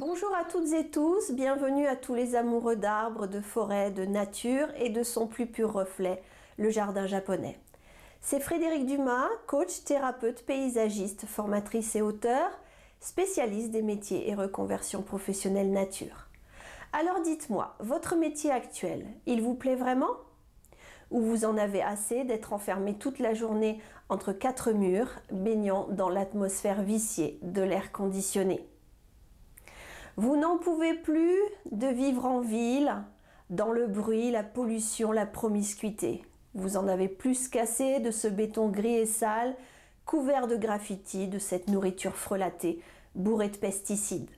Bonjour à toutes et tous, bienvenue à tous les amoureux d'arbres, de forêts, de nature et de son plus pur reflet, le jardin japonais. C'est Frédéric Dumas, coach, thérapeute, paysagiste, formatrice et auteur, spécialiste des métiers et reconversions professionnelles nature. Alors dites-moi, votre métier actuel, il vous plaît vraiment Ou vous en avez assez d'être enfermé toute la journée entre quatre murs, baignant dans l'atmosphère viciée de l'air conditionné vous n'en pouvez plus de vivre en ville, dans le bruit, la pollution, la promiscuité. Vous en avez plus cassé de ce béton gris et sale, couvert de graffitis, de cette nourriture frelatée, bourrée de pesticides.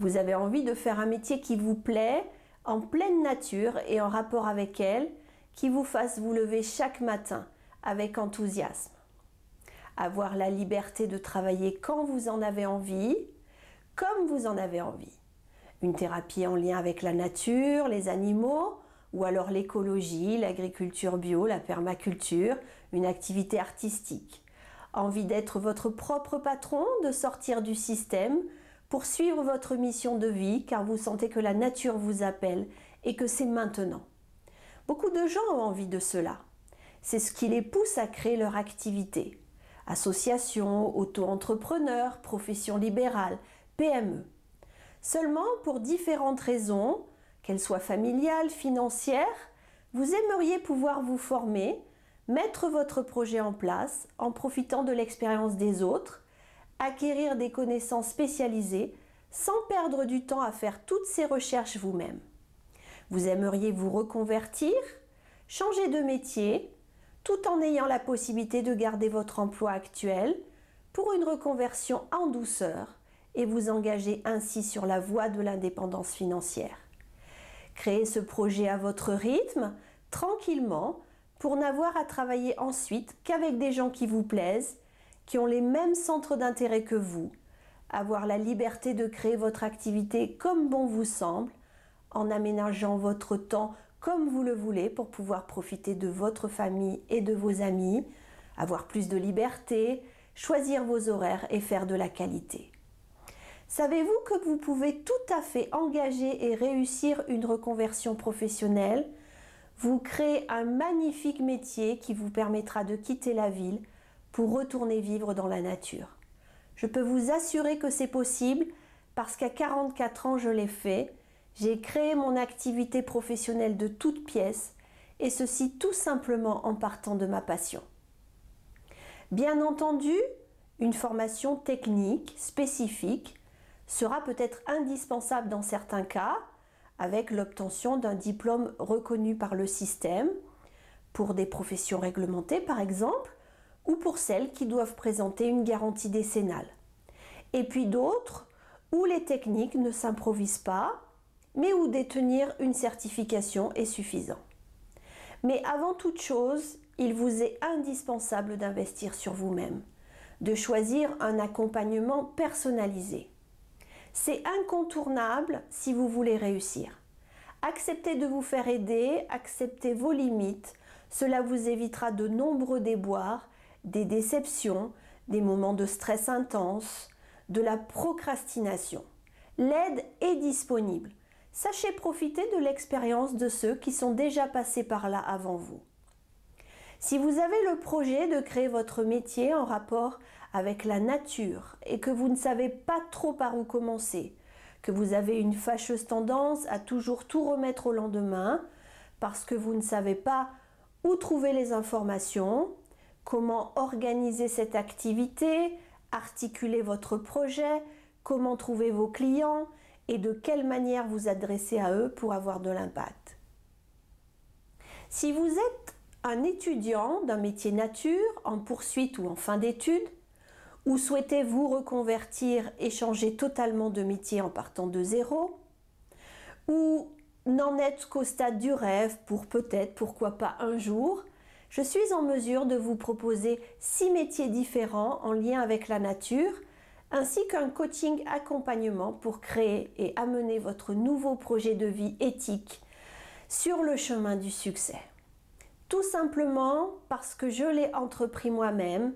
Vous avez envie de faire un métier qui vous plaît, en pleine nature et en rapport avec elle, qui vous fasse vous lever chaque matin avec enthousiasme. Avoir la liberté de travailler quand vous en avez envie, comme vous en avez envie. Une thérapie en lien avec la nature, les animaux, ou alors l'écologie, l'agriculture bio, la permaculture, une activité artistique. Envie d'être votre propre patron, de sortir du système, poursuivre votre mission de vie car vous sentez que la nature vous appelle et que c'est maintenant. Beaucoup de gens ont envie de cela. C'est ce qui les pousse à créer leur activité. Associations, auto-entrepreneurs, profession libérale. PME. Seulement, pour différentes raisons, qu'elles soient familiales, financières, vous aimeriez pouvoir vous former, mettre votre projet en place en profitant de l'expérience des autres, acquérir des connaissances spécialisées sans perdre du temps à faire toutes ces recherches vous-même. Vous aimeriez vous reconvertir, changer de métier, tout en ayant la possibilité de garder votre emploi actuel pour une reconversion en douceur et vous engager ainsi sur la voie de l'indépendance financière. Créez ce projet à votre rythme, tranquillement, pour n'avoir à travailler ensuite qu'avec des gens qui vous plaisent, qui ont les mêmes centres d'intérêt que vous, avoir la liberté de créer votre activité comme bon vous semble, en aménageant votre temps comme vous le voulez pour pouvoir profiter de votre famille et de vos amis, avoir plus de liberté, choisir vos horaires et faire de la qualité. Savez-vous que vous pouvez tout à fait engager et réussir une reconversion professionnelle Vous créez un magnifique métier qui vous permettra de quitter la ville pour retourner vivre dans la nature. Je peux vous assurer que c'est possible parce qu'à 44 ans, je l'ai fait. J'ai créé mon activité professionnelle de toutes pièces et ceci tout simplement en partant de ma passion. Bien entendu, une formation technique spécifique sera peut-être indispensable dans certains cas avec l'obtention d'un diplôme reconnu par le système pour des professions réglementées par exemple ou pour celles qui doivent présenter une garantie décennale. Et puis d'autres où les techniques ne s'improvisent pas mais où détenir une certification est suffisant. Mais avant toute chose, il vous est indispensable d'investir sur vous-même, de choisir un accompagnement personnalisé. C'est incontournable si vous voulez réussir. Acceptez de vous faire aider, acceptez vos limites. Cela vous évitera de nombreux déboires, des déceptions, des moments de stress intense, de la procrastination. L'aide est disponible. Sachez profiter de l'expérience de ceux qui sont déjà passés par là avant vous. Si vous avez le projet de créer votre métier en rapport avec la nature et que vous ne savez pas trop par où commencer, que vous avez une fâcheuse tendance à toujours tout remettre au lendemain parce que vous ne savez pas où trouver les informations, comment organiser cette activité, articuler votre projet, comment trouver vos clients et de quelle manière vous adresser à eux pour avoir de l'impact. Si vous êtes un étudiant d'un métier nature en poursuite ou en fin d'études ou souhaitez vous reconvertir et changer totalement de métier en partant de zéro ou n'en êtes qu'au stade du rêve pour peut-être, pourquoi pas un jour, je suis en mesure de vous proposer six métiers différents en lien avec la nature, ainsi qu'un coaching accompagnement pour créer et amener votre nouveau projet de vie éthique sur le chemin du succès. Tout simplement parce que je l'ai entrepris moi-même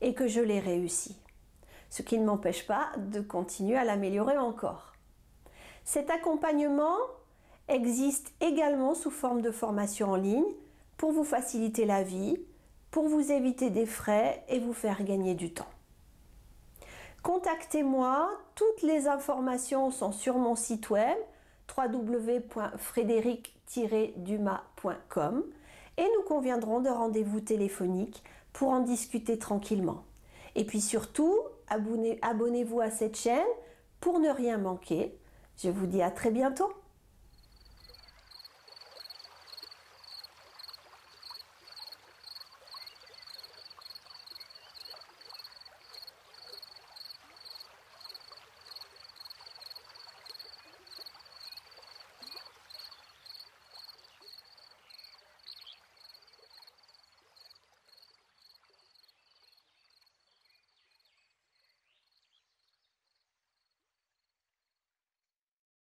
et que je l'ai réussi. Ce qui ne m'empêche pas de continuer à l'améliorer encore. Cet accompagnement existe également sous forme de formation en ligne pour vous faciliter la vie, pour vous éviter des frais et vous faire gagner du temps. Contactez-moi, toutes les informations sont sur mon site web www.frédéric-dumas.com et nous conviendrons de rendez-vous téléphonique pour en discuter tranquillement. Et puis surtout, abonnez-vous à cette chaîne pour ne rien manquer. Je vous dis à très bientôt.